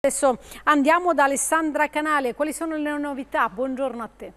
Adesso andiamo da Alessandra Canale, quali sono le novità? Buongiorno a te.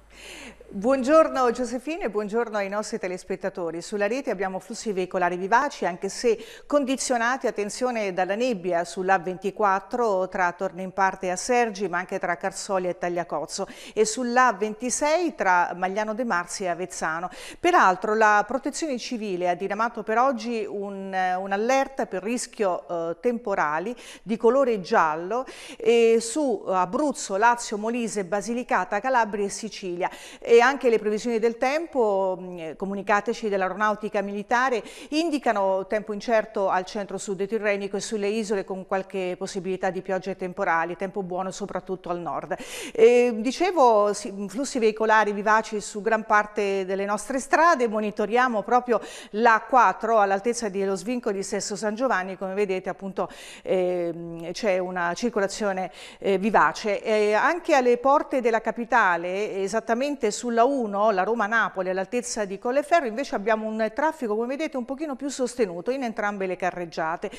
Buongiorno Giusefine, buongiorno ai nostri telespettatori. Sulla rete abbiamo flussi veicolari vivaci, anche se condizionati, attenzione, dalla nebbia sull'A24 tra Torno in Parte a Sergi, ma anche tra Carsoli e Tagliacozzo, e sull'A26 tra Magliano de Marzi e Avezzano. Peraltro la Protezione Civile ha diramato per oggi eh, un'allerta un per rischio eh, temporali di colore giallo e su Abruzzo, Lazio, Molise, Basilicata, Calabria e Sicilia. E anche le previsioni del tempo mm, comunicateci dell'aeronautica militare indicano tempo incerto al centro-sud del Tirrenico e sulle isole con qualche possibilità di piogge temporali, tempo buono soprattutto al nord. E, dicevo, flussi veicolari vivaci su gran parte delle nostre strade, monitoriamo proprio la 4 all'altezza dello svinco di Sesso San Giovanni, come vedete appunto eh, c'è una circolazione circolazione eh, vivace. Eh, anche alle porte della capitale, esattamente sulla 1, la Roma-Napoli, all'altezza di Colleferro, invece abbiamo un traffico, come vedete, un pochino più sostenuto in entrambe le carreggiate.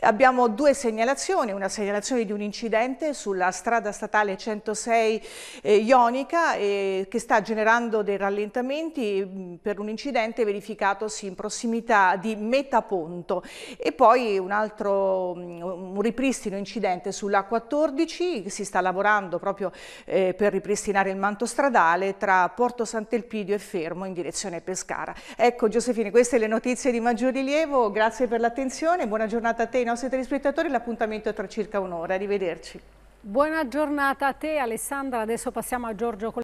Abbiamo due segnalazioni, una segnalazione di un incidente sulla strada statale 106 eh, Ionica eh, che sta generando dei rallentamenti per un incidente verificatosi in prossimità di Metaponto e poi un altro un ripristino incidente sulla 14 si sta lavorando proprio eh, per ripristinare il manto stradale tra Porto Sant'Elpidio e Fermo in direzione Pescara. Ecco Giusefine, queste le notizie di maggior rilievo, grazie per l'attenzione, buona giornata a te e ai nostri telespettatori, l'appuntamento è tra circa un'ora, arrivederci. Buona giornata a te Alessandra, adesso passiamo a Giorgio Col